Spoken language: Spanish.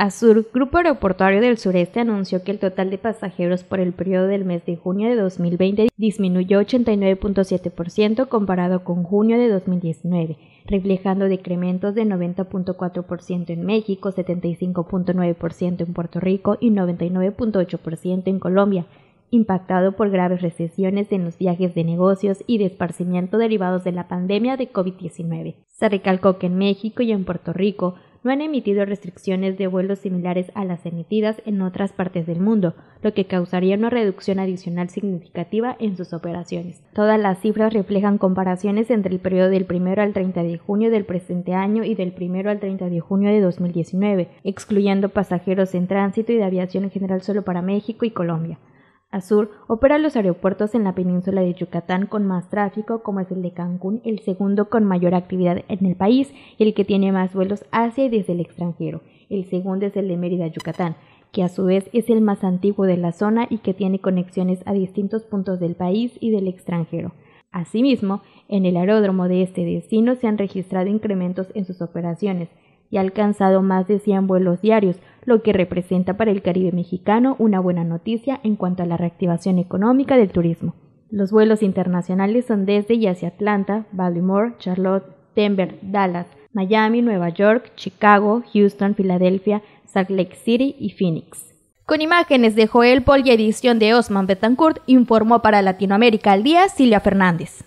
Azur, Grupo Aeroportuario del Sureste, anunció que el total de pasajeros por el periodo del mes de junio de 2020 disminuyó 89.7% comparado con junio de 2019, reflejando decrementos de 90.4% en México, 75.9% en Puerto Rico y 99.8% en Colombia, impactado por graves recesiones en los viajes de negocios y de esparcimiento derivados de la pandemia de COVID-19. Se recalcó que en México y en Puerto Rico no han emitido restricciones de vuelos similares a las emitidas en otras partes del mundo, lo que causaría una reducción adicional significativa en sus operaciones. Todas las cifras reflejan comparaciones entre el periodo del 1 al 30 de junio del presente año y del 1 al 30 de junio de 2019, excluyendo pasajeros en tránsito y de aviación en general solo para México y Colombia. Azur opera los aeropuertos en la península de Yucatán con más tráfico, como es el de Cancún, el segundo con mayor actividad en el país y el que tiene más vuelos hacia y desde el extranjero. El segundo es el de Mérida, Yucatán, que a su vez es el más antiguo de la zona y que tiene conexiones a distintos puntos del país y del extranjero. Asimismo, en el aeródromo de este destino se han registrado incrementos en sus operaciones, y ha alcanzado más de 100 vuelos diarios, lo que representa para el Caribe mexicano una buena noticia en cuanto a la reactivación económica del turismo. Los vuelos internacionales son desde y hacia Atlanta, Baltimore, Charlotte, Denver, Dallas, Miami, Nueva York, Chicago, Houston, Filadelfia, Salt Lake City y Phoenix. Con imágenes de Joel Paul y edición de Osman Betancourt, informó para Latinoamérica al día Silvia Fernández.